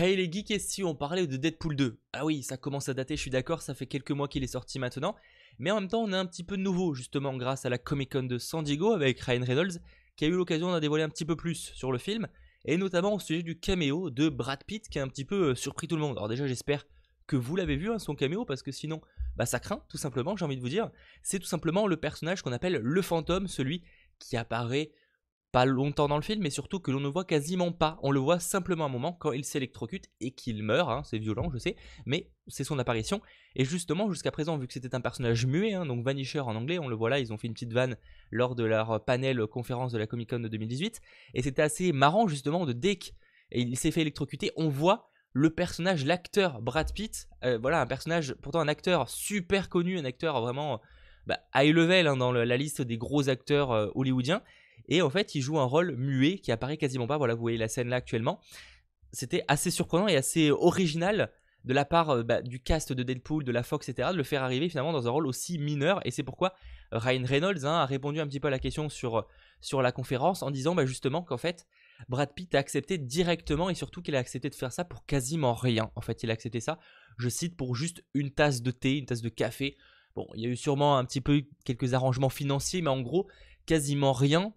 Hey les geeks, et si on parlait de Deadpool 2 Ah oui, ça commence à dater, je suis d'accord, ça fait quelques mois qu'il est sorti maintenant. Mais en même temps, on a un petit peu nouveau, justement, grâce à la Comic Con de San Diego avec Ryan Reynolds, qui a eu l'occasion d'en dévoiler un petit peu plus sur le film, et notamment au sujet du caméo de Brad Pitt, qui a un petit peu euh, surpris tout le monde. Alors déjà, j'espère que vous l'avez vu, hein, son caméo, parce que sinon, bah, ça craint, tout simplement, j'ai envie de vous dire. C'est tout simplement le personnage qu'on appelle le fantôme, celui qui apparaît pas longtemps dans le film, mais surtout que l'on ne voit quasiment pas. On le voit simplement un moment quand il s'électrocute et qu'il meurt. Hein, c'est violent, je sais, mais c'est son apparition. Et justement, jusqu'à présent, vu que c'était un personnage muet, hein, donc Vanisher en anglais, on le voit là, ils ont fait une petite vanne lors de leur panel conférence de la Comic Con de 2018. Et c'était assez marrant, justement, de dès qu'il s'est fait électrocuter, on voit le personnage, l'acteur Brad Pitt. Euh, voilà, un personnage, pourtant un acteur super connu, un acteur vraiment bah, high level hein, dans la liste des gros acteurs euh, hollywoodiens. Et en fait, il joue un rôle muet qui apparaît quasiment pas. Voilà, vous voyez la scène là actuellement. C'était assez surprenant et assez original de la part euh, bah, du cast de Deadpool, de la Fox, etc., de le faire arriver finalement dans un rôle aussi mineur. Et c'est pourquoi Ryan Reynolds hein, a répondu un petit peu à la question sur, euh, sur la conférence en disant bah, justement qu'en fait, Brad Pitt a accepté directement et surtout qu'il a accepté de faire ça pour quasiment rien. En fait, il a accepté ça, je cite, pour juste une tasse de thé, une tasse de café. Bon, il y a eu sûrement un petit peu quelques arrangements financiers, mais en gros, quasiment rien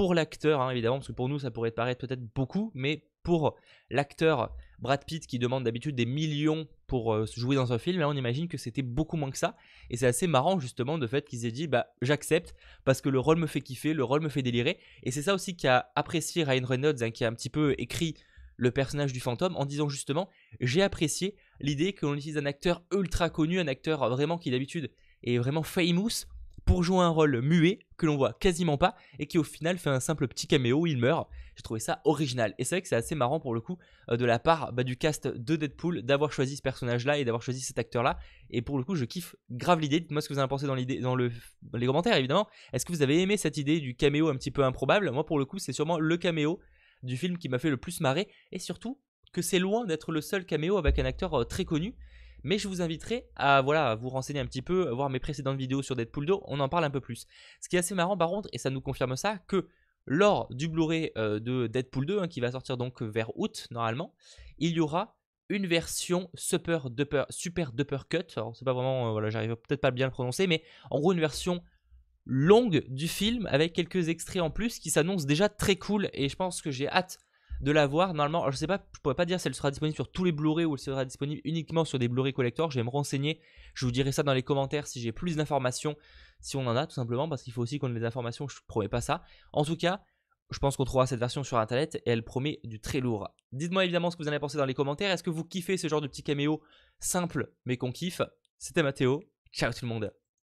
pour l'acteur, hein, évidemment, parce que pour nous, ça pourrait paraître peut-être beaucoup, mais pour l'acteur Brad Pitt qui demande d'habitude des millions pour euh, jouer dans un film, là on imagine que c'était beaucoup moins que ça. Et c'est assez marrant justement de fait qu'ils aient dit bah j'accepte parce que le rôle me fait kiffer, le rôle me fait délirer. Et c'est ça aussi qui a apprécié Ryan Reynolds, hein, qui a un petit peu écrit le personnage du fantôme en disant justement j'ai apprécié l'idée que l'on utilise un acteur ultra connu, un acteur vraiment qui d'habitude est vraiment famous pour jouer un rôle muet que l'on voit quasiment pas et qui au final fait un simple petit caméo il meurt. J'ai trouvé ça original et c'est vrai que c'est assez marrant pour le coup euh, de la part bah, du cast de Deadpool d'avoir choisi ce personnage là et d'avoir choisi cet acteur là et pour le coup je kiffe grave l'idée. Dites-moi ce que vous en pensez dans l'idée dans, le, dans les commentaires évidemment. Est-ce que vous avez aimé cette idée du caméo un petit peu improbable Moi pour le coup c'est sûrement le caméo du film qui m'a fait le plus marrer et surtout que c'est loin d'être le seul caméo avec un acteur euh, très connu. Mais je vous inviterai à voilà vous renseigner un petit peu, voir mes précédentes vidéos sur Deadpool 2, on en parle un peu plus. Ce qui est assez marrant par contre, et ça nous confirme ça, que lors du Blu-ray euh, de Deadpool 2, hein, qui va sortir donc vers août normalement, il y aura une version super duper, super duper cut. c'est pas vraiment, euh, j'arrive peut-être pas bien le prononcer, mais en gros une version longue du film avec quelques extraits en plus qui s'annonce déjà très cool et je pense que j'ai hâte de la voir. Normalement, je ne sais pas, je pourrais pas dire si elle sera disponible sur tous les Blu-ray ou elle sera disponible uniquement sur des Blu-ray collector. Je vais me renseigner. Je vous dirai ça dans les commentaires si j'ai plus d'informations, si on en a tout simplement, parce qu'il faut aussi qu'on ait des informations. Je ne promets pas ça. En tout cas, je pense qu'on trouvera cette version sur internet et elle promet du très lourd. Dites-moi évidemment ce que vous en avez pensé dans les commentaires. Est-ce que vous kiffez ce genre de petit caméo simple mais qu'on kiffe C'était Mathéo. Ciao tout le monde.